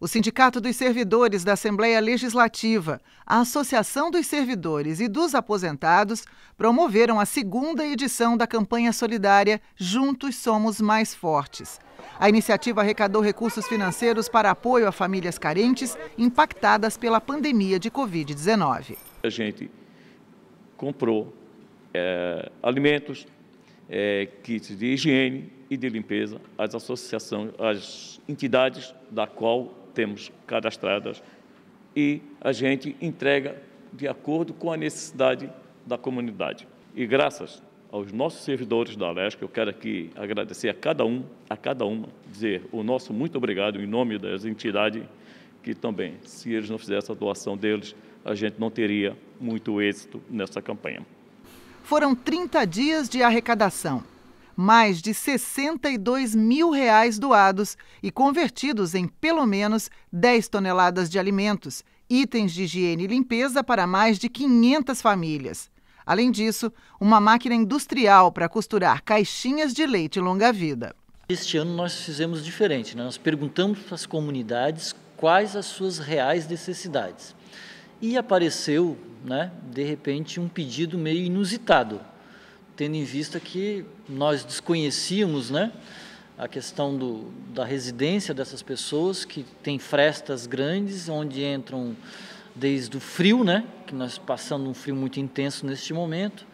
O Sindicato dos Servidores da Assembleia Legislativa, a Associação dos Servidores e dos Aposentados promoveram a segunda edição da campanha solidária Juntos Somos Mais Fortes. A iniciativa arrecadou recursos financeiros para apoio a famílias carentes impactadas pela pandemia de Covid-19. A gente comprou é, alimentos, é, kits de higiene e de limpeza às associações, às entidades da qual temos cadastradas e a gente entrega de acordo com a necessidade da comunidade. E graças aos nossos servidores da Alesc, eu quero aqui agradecer a cada um, a cada uma, dizer o nosso muito obrigado em nome das entidades que também, se eles não fizessem a doação deles, a gente não teria muito êxito nessa campanha foram 30 dias de arrecadação. Mais de 62 mil reais doados e convertidos em pelo menos 10 toneladas de alimentos, itens de higiene e limpeza para mais de 500 famílias. Além disso, uma máquina industrial para costurar caixinhas de leite longa-vida. Este ano nós fizemos diferente, né? nós perguntamos para as comunidades quais as suas reais necessidades e apareceu, né, de repente, um pedido meio inusitado, tendo em vista que nós desconhecíamos né, a questão do, da residência dessas pessoas, que tem frestas grandes, onde entram desde o frio, né, que nós passando um frio muito intenso neste momento,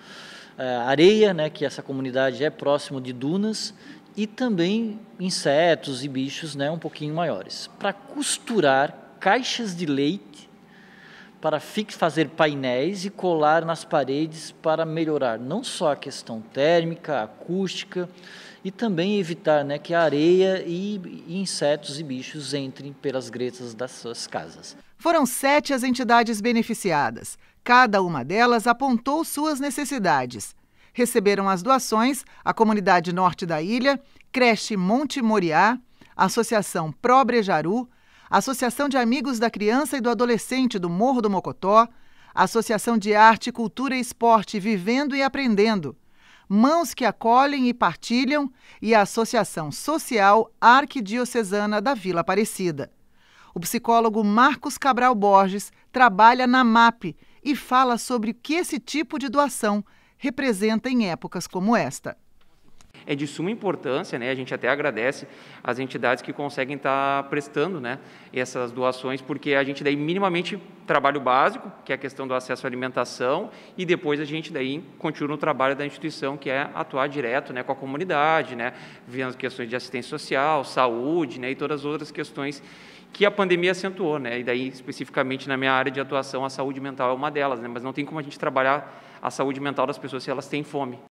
é, areia, né, que essa comunidade é próximo de dunas, e também insetos e bichos né, um pouquinho maiores, para costurar caixas de leite para fazer painéis e colar nas paredes para melhorar não só a questão térmica, acústica e também evitar né, que a areia e, e insetos e bichos entrem pelas gretas das suas casas. Foram sete as entidades beneficiadas. Cada uma delas apontou suas necessidades. Receberam as doações a Comunidade Norte da Ilha, Creche Monte Moriá, Associação Pró Brejaru, Associação de Amigos da Criança e do Adolescente do Morro do Mocotó, Associação de Arte, Cultura e Esporte Vivendo e Aprendendo, Mãos que Acolhem e Partilham e a Associação Social Arquidiocesana da Vila Aparecida. O psicólogo Marcos Cabral Borges trabalha na MAP e fala sobre o que esse tipo de doação representa em épocas como esta é de suma importância, né? A gente até agradece as entidades que conseguem estar tá prestando, né, essas doações, porque a gente daí minimamente trabalho básico, que é a questão do acesso à alimentação, e depois a gente daí continua no trabalho da instituição, que é atuar direto, né, com a comunidade, né, vendo questões de assistência social, saúde, né, e todas as outras questões que a pandemia acentuou, né? E daí especificamente na minha área de atuação, a saúde mental é uma delas, né? Mas não tem como a gente trabalhar a saúde mental das pessoas se elas têm fome.